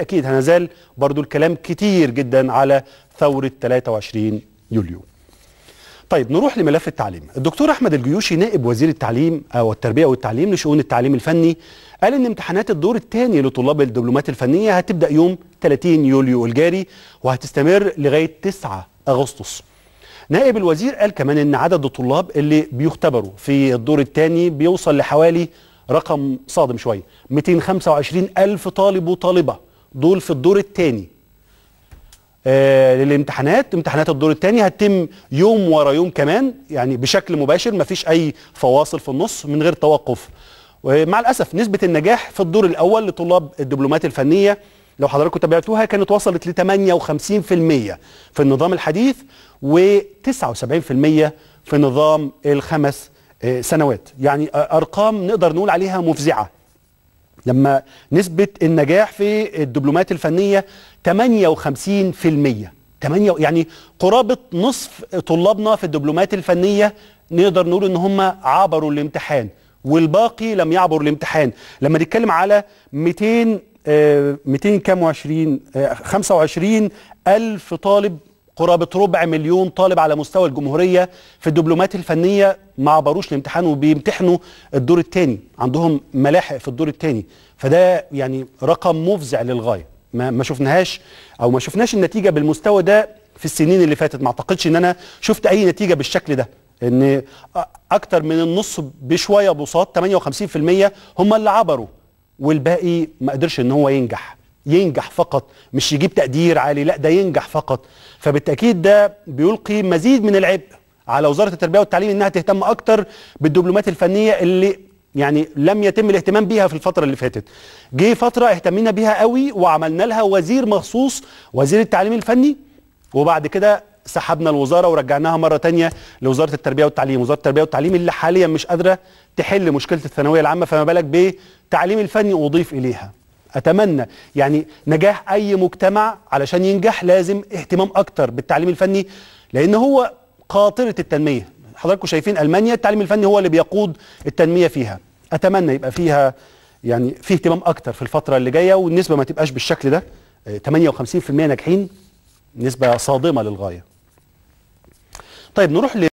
أكيد هنزال برضو الكلام كتير جدا على ثورة 23 يوليو طيب نروح لملف التعليم الدكتور أحمد الجيوشي نائب وزير التعليم أو آه، التربية والتعليم لشؤون التعليم الفني قال إن امتحانات الدور الثاني لطلاب الدبلومات الفنية هتبدأ يوم 30 يوليو الجاري وهتستمر لغاية 9 أغسطس نائب الوزير قال كمان إن عدد الطلاب اللي بيختبروا في الدور الثاني بيوصل لحوالي رقم صادم شوية 225 ألف طالب وطالبة دول في الدور الثاني آه للامتحانات امتحانات الدور الثاني هتتم يوم ورا يوم كمان يعني بشكل مباشر مفيش اي فواصل في النص من غير توقف ومع آه، الاسف نسبه النجاح في الدور الاول لطلاب الدبلومات الفنيه لو حضراتكم تابعتوها كانت وصلت ل 58% في النظام الحديث و79% في نظام الخمس آه، سنوات يعني ارقام نقدر نقول عليها مفزعه لما نسبة النجاح في الدبلومات الفنية 58% 8 يعني قرابة نصف طلابنا في الدبلومات الفنية نقدر نقول ان هم عبروا الامتحان والباقي لم يعبر الامتحان لما نتكلم على 200 200 آه، كام وعشرين 25 آه، ألف طالب قرابة ربع مليون طالب على مستوى الجمهورية في الدبلومات الفنية ما عبروش الامتحان وبيمتحنوا الدور الثاني عندهم ملاحق في الدور الثاني فده يعني رقم مفزع للغاية ما, ما شفناهاش أو ما شفناش النتيجة بالمستوى ده في السنين اللي فاتت ما اعتقدش ان انا شفت اي نتيجة بالشكل ده ان اكتر من النص بشوية بساط 58% هم اللي عبروا والباقي ما قدرش ان هو ينجح ينجح فقط مش يجيب تقدير عالي لا ده ينجح فقط فبالتاكيد ده بيلقي مزيد من العبء على وزاره التربيه والتعليم انها تهتم اكتر بالدبلومات الفنيه اللي يعني لم يتم الاهتمام بيها في الفتره اللي فاتت جه فتره اهتمينا بيها قوي وعملنا لها وزير مخصوص وزير التعليم الفني وبعد كده سحبنا الوزاره ورجعناها مره تانية لوزاره التربيه والتعليم وزاره التربيه والتعليم اللي حاليا مش قادره تحل مشكله الثانويه العامه فما بالك بتعليم الفني اضيف اليها اتمنى يعني نجاح اي مجتمع علشان ينجح لازم اهتمام اكتر بالتعليم الفني لان هو قاطره التنميه حضراتكم شايفين المانيا التعليم الفني هو اللي بيقود التنميه فيها اتمنى يبقى فيها يعني في اهتمام اكتر في الفتره اللي جايه والنسبه ما تبقاش بالشكل ده 58% آه، ناجحين نسبه صادمه للغايه طيب نروح ل